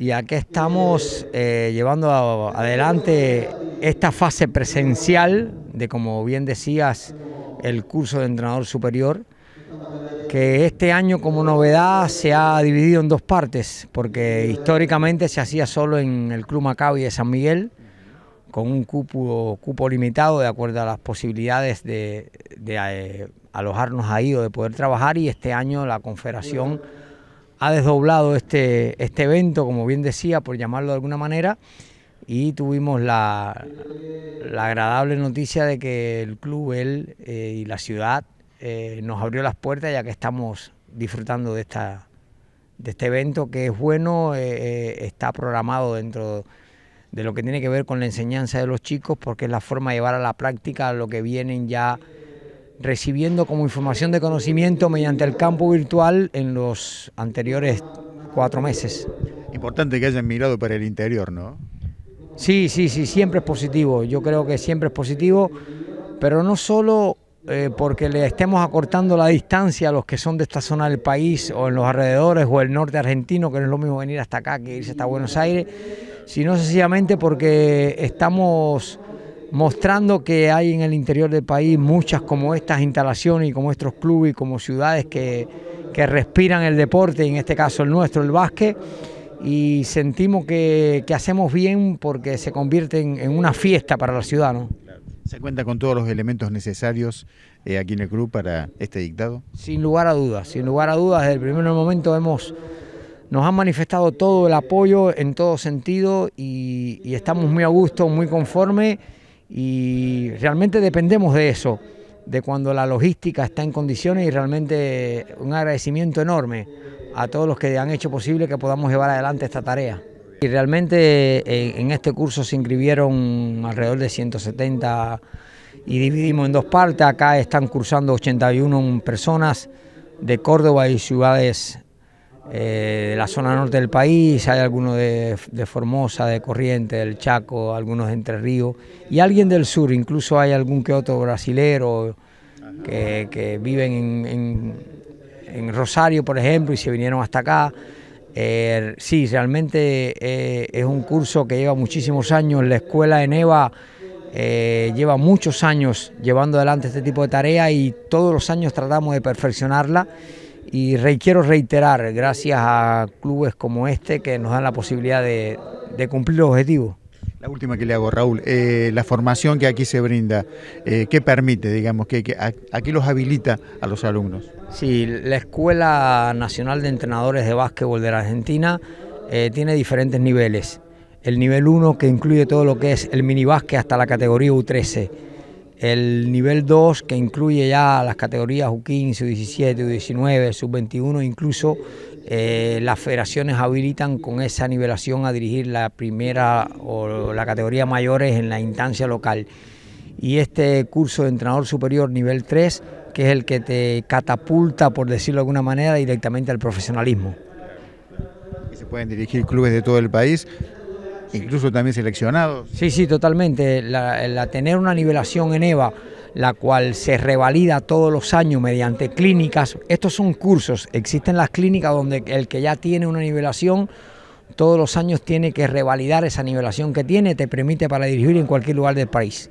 ...y aquí estamos eh, llevando adelante esta fase presencial de, como bien decías, el curso de entrenador superior, que este año como novedad se ha dividido en dos partes, porque históricamente se hacía solo en el Club Macabi de San Miguel, con un cupo, cupo limitado de acuerdo a las posibilidades de, eh, alojarnos ahí o de poder trabajar, y este año la Confederación ha desdoblado este, este evento, como bien decía, por llamarlo de alguna manera, y tuvimos la, agradable noticia de que el club, él eh, y la ciudad eh, nos abrió las puertas ya que estamos disfrutando de, esta, de este evento que es bueno, eh, está programado dentro de lo que tiene que ver con la enseñanza de los chicos porque es la forma de llevar a la práctica lo que vienen ya recibiendo como información de conocimiento mediante el campo virtual en los anteriores cuatro meses. Importante que hayan mirado para el interior, ¿no? Sí, sí, sí, siempre es positivo, yo creo que siempre es positivo, pero no solo eh, porque le estemos acortando la distancia a los que son de esta zona del país o en los alrededores o el norte argentino, que no es lo mismo venir hasta acá que irse hasta Buenos Aires, sino sencillamente porque estamos mostrando que hay en el interior del país muchas como estas instalaciones y como estos clubes y como ciudades que, respiran el deporte, en este caso el nuestro, el básquet, y sentimos que, hacemos bien porque se convierte en, una fiesta para la ciudad. ¿Se cuenta con todos los elementos necesarios eh, aquí en el club para este dictado? Sin lugar a dudas, sin lugar a dudas, desde el primer momento hemos, nos han manifestado todo el apoyo en todo sentido y, y estamos muy a gusto, muy conformes y realmente dependemos de eso, de cuando la logística está en condiciones y realmente un agradecimiento enorme a todos los que han hecho posible que podamos llevar adelante esta tarea. Y realmente en este curso se inscribieron alrededor de 170 y dividimos en dos partes. Acá están cursando 81 personas de Córdoba y ciudades eh, de la zona norte del país, hay algunos de, Formosa, de Corriente, del Chaco, algunos de Entre Ríos, y alguien del sur, incluso hay algún que otro brasilero que, viven en, Rosario, por ejemplo, y se vinieron hasta acá. Eh, sí, realmente eh, es un curso que lleva muchísimos años, la escuela de Neva... lleva muchos años llevando adelante este tipo de tarea y todos los años tratamos de perfeccionarla y quiero reiterar, gracias a clubes como este que nos dan la posibilidad de, cumplir los objetivos. La última que le hago, Raúl, eh, la formación que aquí se brinda, eh, ¿qué permite, digamos, que, aquí los habilita a los alumnos? Sí, la Escuela Nacional de Entrenadores de Básquetbol de la Argentina eh, tiene diferentes niveles. El nivel 1 que incluye todo lo que es el mini hasta la categoría U13 el nivel 2, que incluye ya las categorías U15, U17, U19, Sub-21, incluso eh, las federaciones habilitan con esa nivelación a dirigir la primera o la categoría mayores en la instancia local. Y este curso de entrenador superior nivel 3, que es el que te catapulta, por decirlo de alguna manera, directamente al profesionalismo. Y se pueden dirigir clubes de todo el país incluso también seleccionados. Sí, sí, totalmente. La, tener una nivelación en EVA la cual se revalida todos los años mediante clínicas. Estos son cursos, existen las clínicas donde el que ya tiene una nivelación todos los años tiene que revalidar esa nivelación que tiene, te permite para dirigir en cualquier lugar del país.